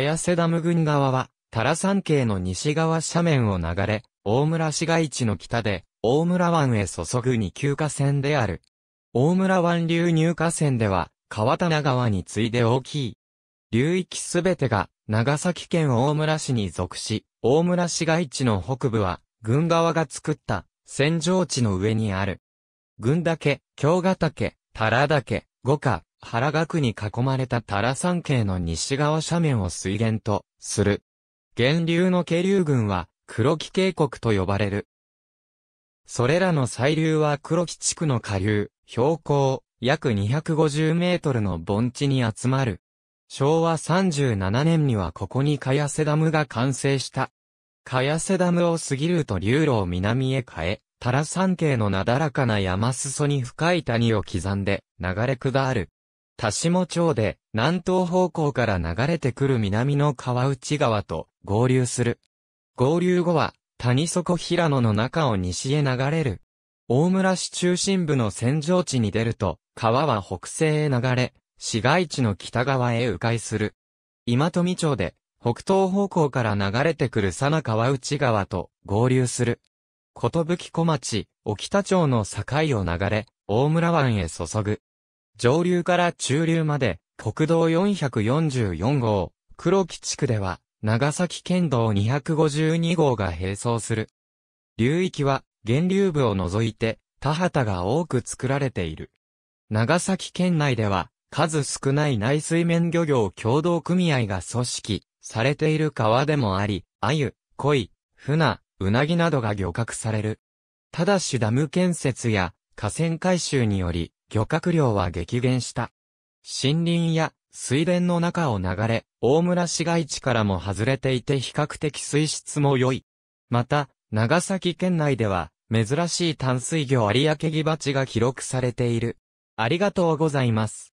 やせダム郡側は、タラ山系の西側斜面を流れ、大村市街地の北で、大村湾へ注ぐ二級河川である。大村湾流入河川では、川棚川に次いで大きい。流域すべてが、長崎県大村市に属し、大村市街地の北部は、軍側が作った、戦場地の上にある。軍岳、京ヶ岳、タラ岳、五花、原岳に囲まれた多良山系の西側斜面を水源とする。源流の渓流群は黒木渓谷と呼ばれる。それらの細流は黒木地区の下流、標高約250メートルの盆地に集まる。昭和37年にはここにヤセダムが完成した。ヤセダムを過ぎると流路を南へ変え、タラ山系のなだらかな山裾に深い谷を刻んで流れ下る。田下町で南東方向から流れてくる南の川内川と合流する。合流後は谷底平野の中を西へ流れる。大村市中心部の扇状地に出ると川は北西へ流れ、市街地の北側へ迂回する。今富町で北東方向から流れてくる佐那川内川と合流する。ことぶき小町、沖田町の境を流れ、大村湾へ注ぐ。上流から中流まで、国道444号、黒木地区では、長崎県道252号が並走する。流域は、源流部を除いて、田畑が多く作られている。長崎県内では、数少ない内水面漁業協同組合が組織、されている川でもあり、鮎、鯉、船、うなぎなどが漁獲される。ただしダム建設や河川改修により、漁獲量は激減した。森林や水田の中を流れ、大村市街地からも外れていて比較的水質も良い。また、長崎県内では、珍しい淡水魚有明ギバチが記録されている。ありがとうございます。